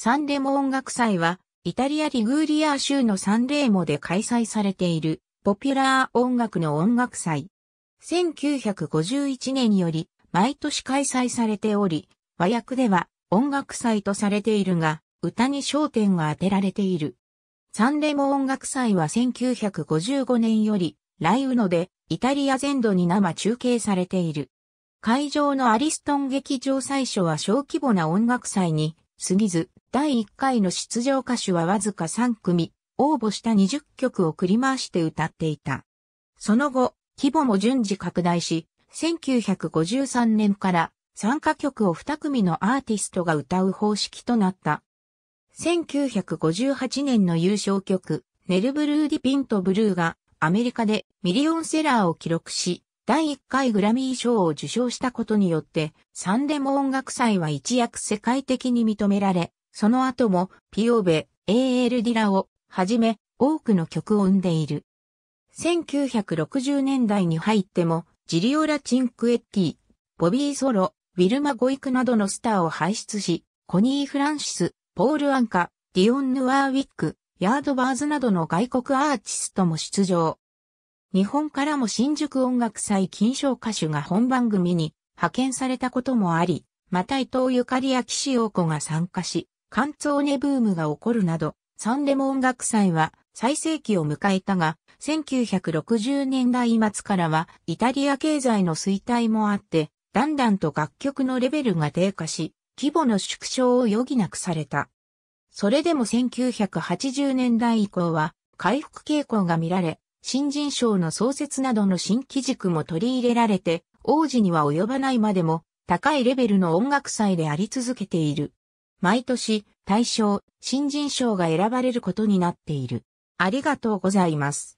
サンレモ音楽祭は、イタリアリグーリアー州のサンレーモで開催されている、ポピュラー音楽の音楽祭。1951年より、毎年開催されており、和訳では音楽祭とされているが、歌に焦点が当てられている。サンレモ音楽祭は1955年より、ライウノでイタリア全土に生中継されている。会場のアリストン劇場最初は小規模な音楽祭に過ぎず、第1回の出場歌手はわずか3組、応募した20曲を繰り回して歌っていた。その後、規模も順次拡大し、1953年から参加曲を2組のアーティストが歌う方式となった。1958年の優勝曲、ネルブルーディピントブルーがアメリカでミリオンセラーを記録し、第1回グラミー賞を受賞したことによって、サンデモ音楽祭は一躍世界的に認められ、その後も、ピオベ、AL ディラを、はじめ、多くの曲を生んでいる。1960年代に入っても、ジリオラ・チンクエッティ、ボビー・ソロ、ウィルマ・ゴイクなどのスターを輩出し、コニー・フランシス、ポール・アンカ、ディオン・ヌワーウィック、ヤードバーズなどの外国アーティストも出場。日本からも新宿音楽祭金賞歌手が本番組に派遣されたこともあり、また伊藤ゆかりや岸陽子が参加し、カンツォーネブームが起こるなど、サンレモ音楽祭は最盛期を迎えたが、1960年代末からはイタリア経済の衰退もあって、だんだんと楽曲のレベルが低下し、規模の縮小を余儀なくされた。それでも1980年代以降は回復傾向が見られ、新人賞の創設などの新規軸も取り入れられて、王子には及ばないまでも高いレベルの音楽祭であり続けている。毎年、大賞、新人賞が選ばれることになっている。ありがとうございます。